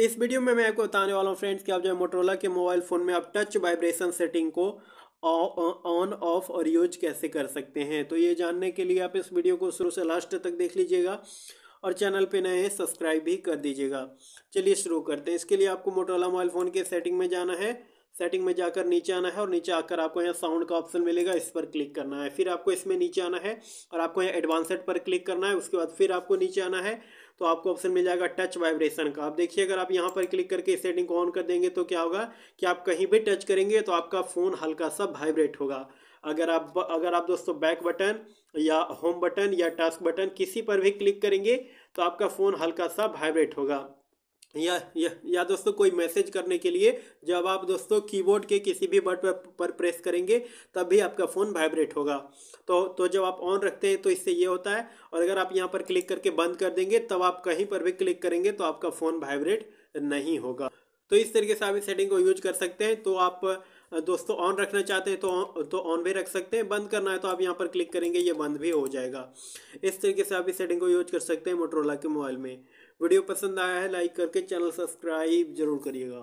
इस वीडियो में मैं आपको बताने वाला हूँ फ्रेंड्स कि आप जो है मोटरोला के मोबाइल फ़ोन में आप टच वाइब्रेशन सेटिंग को ऑन ऑफ और यूज कैसे कर सकते हैं तो ये जानने के लिए आप इस वीडियो को शुरू से लास्ट तक देख लीजिएगा और चैनल पे नए हैं सब्सक्राइब भी कर दीजिएगा चलिए शुरू करते हैं इसके लिए आपको मोटरोला मोबाइल फ़ोन के सेटिंग में जाना है सेटिंग में जाकर नीचे आना है और नीचे आकर आपको यहाँ साउंड का ऑप्शन मिलेगा इस पर क्लिक करना है फिर आपको इसमें नीचे आना है और आपको यहाँ एडवांस सेट पर क्लिक करना है उसके बाद फिर आपको नीचे आना है तो आपको ऑप्शन मिल जाएगा टच वाइब्रेशन का आप देखिए अगर आप यहाँ पर क्लिक करके सेटिंग को ऑन कर देंगे तो क्या होगा कि आप कहीं भी टच करेंगे तो आपका फ़ोन हल्का सा वाइब्रेट होगा अगर आप अगर आप दोस्तों बैक बटन या होम बटन या टास्क बटन किसी पर भी क्लिक करेंगे तो आपका फ़ोन हल्का सा वाइब्रेट होगा या, या या दोस्तों कोई मैसेज करने के लिए जब आप दोस्तों कीबोर्ड के किसी भी बटन पर, पर प्रेस करेंगे तब भी आपका फ़ोन वाइब्रेट होगा तो तो जब आप ऑन रखते हैं तो इससे ये होता है और अगर आप यहाँ पर क्लिक करके बंद कर देंगे तब आप कहीं पर भी क्लिक करेंगे तो आपका फ़ोन वाइब्रेट नहीं होगा तो इस तरीके से आप इस सेटिंग को यूज कर सकते हैं तो आप दोस्तों तो ऑन रखना चाहते हैं तो तो ऑन भी रख सकते हैं बंद करना है तो आप यहाँ पर क्लिक करेंगे ये बंद भी हो जाएगा इस तरीके से आप इस सेटिंग को यूज कर सकते हैं मोटरोला के मोबाइल में वीडियो पसंद आया है लाइक करके चैनल सब्सक्राइब जरूर करिएगा